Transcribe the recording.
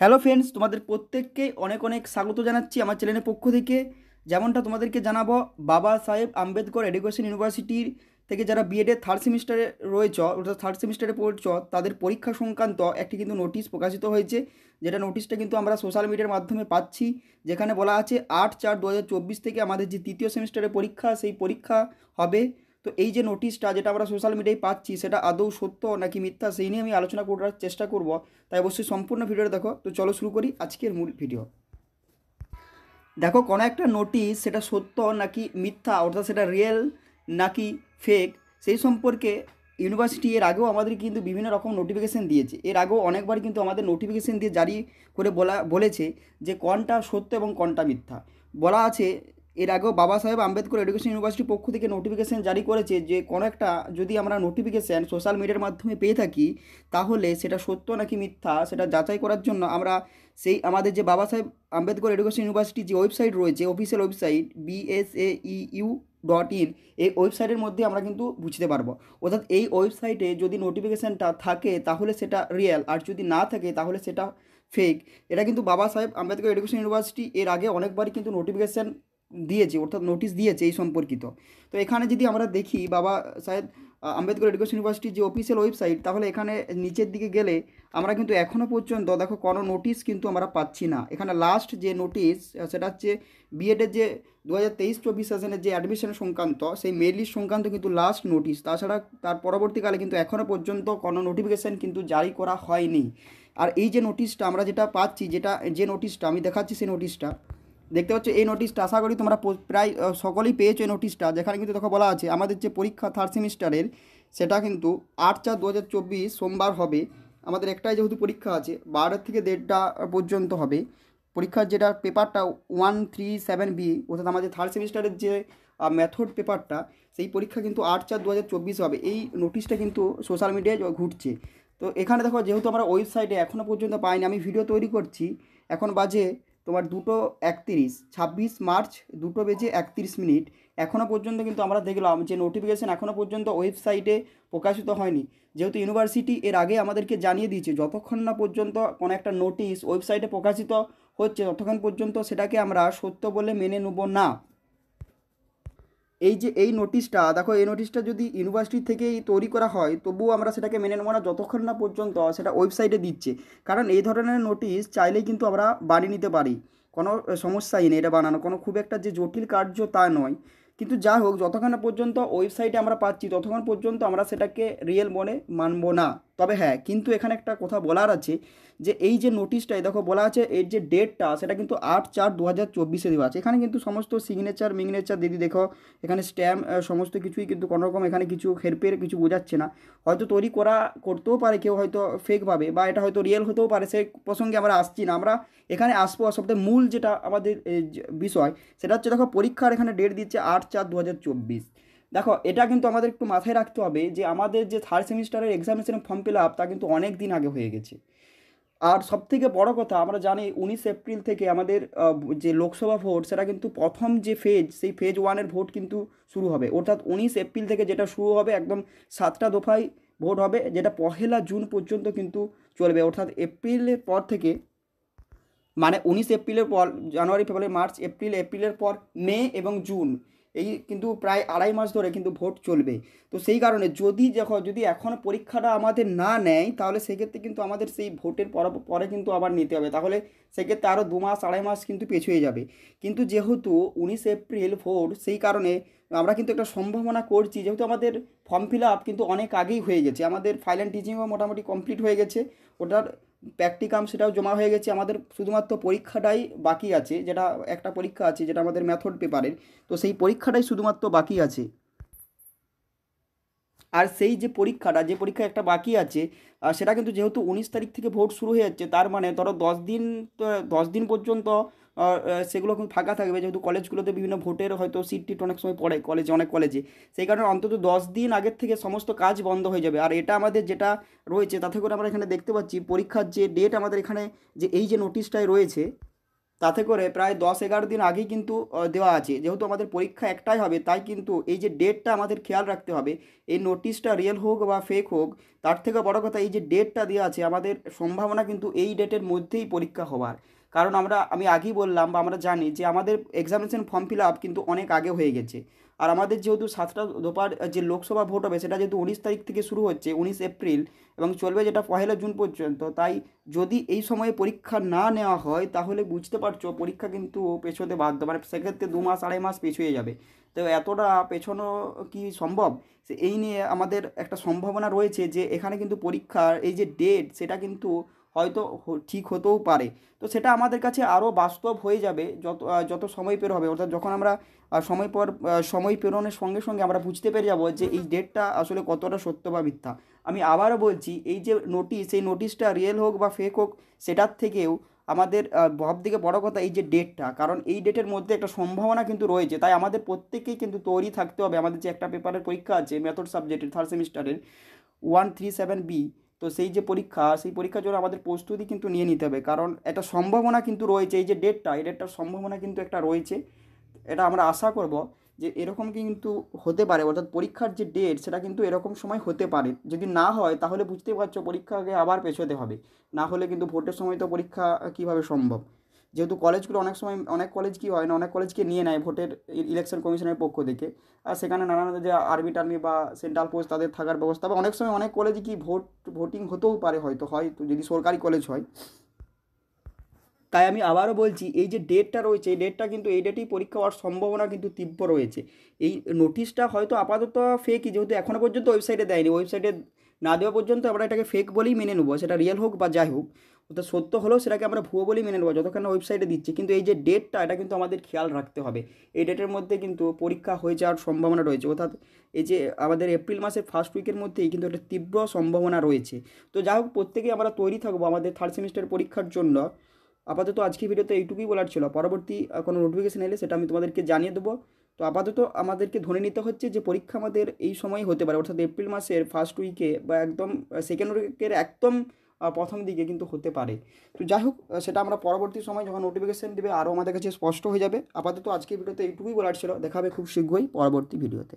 hello friends তোমাদের প্রত্যেককে অনেক অনেক স্বাগত জানাচ্ছি আমার চ্যানেলের পক্ষ থেকে যেমনটা তোমাদেরকে জানাবো বাবা সাহেব আম্বেদকর এডুকেশন ইউনিভার্সিটির থেকে যারা বিএডে থার্ড সেমিস্টারে রয়েছ অর্থাৎ থার্ড সেমিস্টারে পড়ছ তাদের পরীক্ষা সংক্রান্ত একটি কিন্তু নোটিশ প্রকাশিত হয়েছে যেটা নোটিশটা কিন্তু আমরা সোশ্যাল মিডিয়ার মাধ্যমে পাচ্ছি যেখানে বলা আছে আট চার দু থেকে আমাদের যে তৃতীয় সেমিস্টারে পরীক্ষা সেই পরীক্ষা হবে তো এই যে নোটিশটা যেটা আমরা সোশ্যাল মিডিয়ায় পাচ্ছি সেটা আদৌ সত্য নাকি মিথ্যা সেই নিয়ে আমি আলোচনা করার চেষ্টা করব তাই অবশ্যই সম্পূর্ণ ভিডিওটা দেখো তো চলো শুরু করি আজকের মূল ভিডিও দেখো কোনো একটা নোটিশ সেটা সত্য নাকি মিথ্যা অর্থাৎ সেটা রিয়েল নাকি ফেক সেই সম্পর্কে ইউনিভার্সিটি এর আগেও আমাদের কিন্তু বিভিন্ন রকম নোটিফিকেশান দিয়েছে এর আগেও অনেকবার কিন্তু আমাদের নোটিফিকেশান দিয়ে জারি করে বলা বলেছে যে কোনটা সত্য এবং কোনটা মিথ্যা বলা আছে এর আগেও বাবা সাহেব আম্বেদকর এডুকেশন ইউনিভার্সিটির পক্ষ থেকে নোটিফিকেশান জারি করেছে যে কোনো একটা যদি আমরা নোটিফিকেশান সোশ্যাল মিডিয়ার মাধ্যমে পেয়ে থাকি তাহলে সেটা সত্য নাকি মিথ্যা সেটা যাচাই করার জন্য আমরা সেই আমাদের যে বাবা সাহেব আম্বেদকর এডুকেশন ইউনিভার্সিটি যে ওয়েবসাইট রয়েছে official website BSAU U dot in এই ওয়েবসাইটের মধ্যে আমরা কিন্তু বুঝতে পারবো অর্থাৎ এই ওয়েবসাইটে যদি নোটিফিকেশানটা থাকে তাহলে সেটা রিয়েল আর যদি না থাকে তাহলে সেটা ফেক এটা কিন্তু বাবা সাহেব আম্বেদকর এডুকেশন ইউনিভার্সিটি এর আগে অনেকবারই কিন্তু নোটিফিকেশান দিয়েছে অর্থাৎ নোটিশ দিয়েছে এই সম্পর্কিত তো এখানে যদি আমরা দেখি বাবা সাহেব আম্বেদকর এডুকেশন ইউনিভার্সিটির যে অফিসিয়াল ওয়েবসাইট তাহলে এখানে নিচের দিকে গেলে আমরা কিন্তু এখনও পর্যন্ত দেখো কোনো নোটিশ কিন্তু আমরা পাচ্ছি না এখানে লাস্ট যে নোটিশ সেটা হচ্ছে বিএডের যে দু হাজার তেইশ চব্বিশ সেশনের যে অ্যাডমিশন সংক্রান্ত সেই মেড সংক্রান্ত কিন্তু লাস্ট নোটিশ তাছাড়া তার পরবর্তীকালে কিন্তু এখনও পর্যন্ত কোনো নোটিফিকেশান কিন্তু জারি করা হয়নি আর এই যে নোটিশটা আমরা যেটা পাচ্ছি যেটা যে নোটিশটা আমি দেখাচ্ছি সেই নোটিশটা দেখতে পাচ্ছ এই নোটিশটা আশা করি তোমরা প্রায় সকলেই পেয়েছো এই নোটিশটা যেখানে কিন্তু দেখো বলা আছে আমাদের যে পরীক্ষা থার্ড সেমিস্টারের সেটা কিন্তু আট চার দু সোমবার হবে আমাদের একটাই যেহেতু পরীক্ষা আছে বারোটার থেকে দেড়টা পর্যন্ত হবে পরীক্ষার যেটা পেপারটা ওয়ান থ্রি সেভেন বি অর্থাৎ আমাদের থার্ড সেমিস্টারের যে মেথড পেপারটা সেই পরীক্ষা কিন্তু আট চার দু হবে এই নোটিশটা কিন্তু সোশ্যাল মিডিয়ায় ঘুরছে তো এখানে দেখো যেহেতু আমরা ওয়েবসাইটে এখনও পর্যন্ত পাইনি আমি ভিডিও তৈরি করছি এখন বাজে তোমার দুটো একত্রিশ ছাব্বিশ মার্চ দুটো বেজে একত্রিশ মিনিট এখনও পর্যন্ত কিন্তু আমরা দেখলাম যে নোটিফিকেশান এখনও পর্যন্ত ওয়েবসাইটে প্রকাশিত হয়নি যেহেতু ইউনিভার্সিটি এর আগে আমাদেরকে জানিয়ে দিয়েছে যতক্ষণ না পর্যন্ত কোনো একটা নোটিশ ওয়েবসাইটে প্রকাশিত হচ্ছে ততক্ষণ পর্যন্ত সেটাকে আমরা সত্য বলে মেনে নেব না এই যে এই নোটিশটা দেখো এই নোটিশটা যদি ইউনিভার্সিটি থেকেই তৈরি করা হয় তবুও আমরা সেটাকে মেনে নেব না যতক্ষণ না পর্যন্ত সেটা ওয়েবসাইটে দিচ্ছে কারণ এই ধরনের নোটিশ চাইলেই কিন্তু আমরা বানিয়ে নিতে পারি কোনো সমস্যাই নেই এটা বানানো কোনো খুব একটা যে জটিল কার্য তা নয় কিন্তু যা হোক যতক্ষণ পর্যন্ত ওয়েবসাইটে আমরা পাচ্ছি ততক্ষণ পর্যন্ত আমরা সেটাকে রিয়েল মনে মানব না তবে হ্যাঁ কিন্তু এখানে একটা কথা বলার আছে যে এই যে নোটিশটাই দেখো বলা আছে এর যে ডেটটা সেটা কিন্তু আট চার দু হাজার চব্বিশে দেওয়া আছে এখানে কিন্তু সমস্ত সিগনেচার মিগনেচার দিদি দেখো এখানে স্ট্যাম্প সমস্ত কিছুই কিন্তু কোনোরকম এখানে কিছু হেরপের কিছু বোঝাচ্ছে না হয়তো তৈরি করা করতেও পারে কেউ হয়তো ফেকভাবে বা এটা হয়তো রিয়েল হতেও পারে সে প্রসঙ্গে আমরা আসছি না আমরা এখানে আসবো সবথেকে মূল যেটা আমাদের বিষয় সেটা হচ্ছে দেখো পরীক্ষার এখানে ডেট দিচ্ছে আট চার দু হাজার চব্বিশ দেখো এটা কিন্তু আমাদের একটু মাথায় রাখতে হবে যে আমাদের যে থার্ড সেমিস্টারের এক্সামিনেশন ফর্ম ফিল আপ তা কিন্তু অনেক দিন আগে হয়ে গেছে আর সব থেকে বড় কথা আমরা জানি উনিশ এপ্রিল থেকে আমাদের যে লোকসভা ভোট সেটা কিন্তু প্রথম যে ফেজ সেই ফেজ ওয়ানের ভোট কিন্তু শুরু হবে অর্থাৎ উনিশ এপ্রিল থেকে যেটা শুরু হবে একদম সাতটা দফায় ভোট হবে যেটা পহেলা জুন পর্যন্ত কিন্তু চলবে অর্থাৎ এপ্রিলের পর থেকে মানে উনিশ এপ্রিলের পর জানুয়ারি ফেব্রুয়ারি মার্চ এপ্রিল এপ্রিলের পর মে এবং জুন এই কিন্তু প্রায় আড়াই মাস ধরে কিন্তু ভোট চলবে তো সেই কারণে যদি যখন যদি এখন পরীক্ষাটা আমাদের না নেয় তাহলে সেক্ষেত্রে কিন্তু আমাদের সেই ভোটের পর পরে কিন্তু আবার নিতে হবে তাহলে সেক্ষেত্রে আরও দু মাস আড়াই মাস কিন্তু পেছিয়ে যাবে কিন্তু যেহেতু উনিশ এপ্রিল ভোট সেই কারণে আমরা কিন্তু একটা সম্ভাবনা করছি যেহেতু আমাদের ফর্ম ফিল আপ কিন্তু অনেক আগেই হয়ে গেছে আমাদের ফাইল অ্যান্ড টিচিংও মোটামুটি কমপ্লিট হয়ে গেছে ওটার প্র্যাকটিকাম সেটাও জমা হয়ে গেছে আমাদের শুধুমাত্র পরীক্ষাটাই বাকি আছে যেটা একটা পরীক্ষা আছে যেটা আমাদের ম্যাথড পেপারের তো সেই পরীক্ষাটাই শুধুমাত্র বাকি আছে আর সেই যে পরীক্ষাটা যে পরীক্ষা একটা বাকি আছে সেটা কিন্তু যেহেতু উনিশ তারিখ থেকে ভোট শুরু হয়ে যাচ্ছে তার মানে ধরো দশ দিন তো দশ দিন পর্যন্ত সেগুলো কিন্তু ফাঁকা থাকবে যেহেতু কলেজগুলোতে বিভিন্ন ভোটের হয়তো সিট টিট অনেক সময় পড়ে কলেজে অনেক কলেজে সেই কারণে অন্তত দশ দিন আগের থেকে সমস্ত কাজ বন্ধ হয়ে যাবে আর এটা আমাদের যেটা রয়েছে তাতে করে আমরা এখানে দেখতে পাচ্ছি পরীক্ষার যে ডেট আমাদের এখানে যে এই যে নোটিশটাই রয়েছে তাতে করে প্রায় দশ এগারো দিন আগেই কিন্তু দেওয়া আছে যেহেতু আমাদের পরীক্ষা একটাই হবে তাই কিন্তু এই যে ডেটটা আমাদের খেয়াল রাখতে হবে এই নোটিশটা রিয়েল হোক বা ফেক হোক তার থেকে বড় কথা এই যে ডেটটা দেওয়া আছে আমাদের সম্ভাবনা কিন্তু এই ডেটের মধ্যেই পরীক্ষা হওয়ার কারণ আমরা আমি আগেই বললাম বা আমরা জানি যে আমাদের এক্সামিনেশন ফর্ম ফিল আপ কিন্তু অনেক আগে হয়ে গেছে আর আমাদের যেহেতু সাতটা দোপার যে লোকসভা ভোট হবে সেটা যেহেতু উনিশ তারিখ থেকে শুরু হচ্ছে উনিশ এপ্রিল এবং চলবে যেটা পহেলা জুন পর্যন্ত তাই যদি এই সময়ে পরীক্ষা না নেওয়া হয় তাহলে বুঝতে পারছো পরীক্ষা কিন্তু পেছোতে বাধ্য মানে সেক্ষেত্রে দু মাস আড়াই মাস পেছিয়ে যাবে তো এতটা পেছনো কি সম্ভব এই নিয়ে আমাদের একটা সম্ভাবনা রয়েছে যে এখানে কিন্তু পরীক্ষার এই যে ডেট সেটা কিন্তু হয়তো ঠিক হতেও পারে তো সেটা আমাদের কাছে আরও বাস্তব হয়ে যাবে যত যত সময় পের হবে অর্থাৎ যখন আমরা সময় পর সময় পেরোনের সঙ্গে সঙ্গে আমরা বুঝতে পেরে যাবো যে এই ডেটটা আসলে কতটা সত্য বা মিথ্যা আমি আবারও বলছি এই যে নোটিশ এই নোটিশটা রিয়েল হোক বা ফেক হোক সেটার থেকেও আমাদের সব থেকে বড় কথা এই যে ডেটটা কারণ এই ডেটের মধ্যে একটা সম্ভাবনা কিন্তু রয়েছে তাই আমাদের প্রত্যেকেই কিন্তু তৈরি থাকতে হবে আমাদের যে একটা পেপারের পরীক্ষা আছে মেথড সাবজেক্টের থার্ড সেমিস্টারের ওয়ান থ্রি সেভেন বি তো সেই যে পরীক্ষা সেই পরীক্ষার জন্য আমাদের প্রস্তুতি কিন্তু নিয়ে নিতে হবে কারণ একটা সম্ভাবনা কিন্তু রয়েছে এই যে ডেটটা এই ডেটটার সম্ভাবনা কিন্তু একটা রয়েছে এটা আমরা আশা করব যে এরকম কিন্তু হতে পারে অর্থাৎ পরীক্ষার যে ডেট সেটা কিন্তু এরকম সময় হতে পারে যদি না হয় তাহলে বুঝতে পারছো পরীক্ষাকে আবার পেছোতে হবে না হলে কিন্তু ভোটের সময় তো পরীক্ষা কীভাবে সম্ভব যেহেতু কলেজগুলো অনেক সময় অনেক কলেজ কি হয় না অনেক কলেজকে নিয়ে নেয় ভোটের ইলেকশন কমিশনের পক্ষ থেকে আর সেখানে নানান যে আর্মি টার্মি বা সেন্ট্রাল পোস্ট তাদের থাকার ব্যবস্থা বা অনেক সময় অনেক কলেজে কি ভোট ভোটিং হতেও পারে হয়তো হয় যদি সরকারি কলেজ হয় তাই আমি আবারও বলছি এই যে ডেটটা রয়েছে এই ডেটটা কিন্তু এই ডেটেই পরীক্ষা হওয়ার সম্ভাবনা কিন্তু তীব্র রয়েছে এই নোটিশটা হয়তো আপাতত ফেকই যেহেতু এখনও পর্যন্ত ওয়েবসাইটে দেয়নি ওয়েবসাইটে না দেওয়া পর্যন্ত আমরা এটাকে ফেক বলেই মেনে নেবো সেটা রিয়েল হোক বা যাই হোক অর্থাৎ সত্য হলেও সেটাকে আমরা ভুয়ো বলেই মেনে নেবো যতক্ষণ না ওয়েবসাইটে দিচ্ছে কিন্তু এই যে ডেটটা এটা কিন্তু আমাদের খেয়াল রাখতে হবে এই ডেটের মধ্যে কিন্তু পরীক্ষা হয়ে যাওয়ার সম্ভাবনা রয়েছে অর্থাৎ এই যে আমাদের এপ্রিল মাসের ফার্স্ট উইকের মধ্যেই কিন্তু একটা তীব্র সম্ভাবনা রয়েছে তো যাই হোক প্রত্যেকেই আমরা তৈরি থাকবো আমাদের থার্ড সেমিস্টার পরীক্ষার জন্য আপাতত আজকে ভিডিওতে এইটুকুই বলার ছিল পরবর্তী কোনো নোটিফিকেশান এলে সেটা আমি তোমাদেরকে জানিয়ে দেবো তো আপাতত আমাদেরকে ধরে নিতে হচ্ছে যে পরীক্ষা আমাদের এই সময় হতে পারে অর্থাৎ এপ্রিল মাসের ফার্স্ট উইকে বা একদম সেকেন্ড উইকের একদম প্রথম দিকে কিন্তু হতে পারে তো যাই হোক সেটা আমরা পরবর্তী সময় যখন নোটিফিকেশান দেবে আরও আমাদের কাছে স্পষ্ট হয়ে যাবে আপাতত আজকে ভিডিওতে এইটুকুই বলার ছিল দেখাবে খুব শীঘ্রই পরবর্তী ভিডিওতে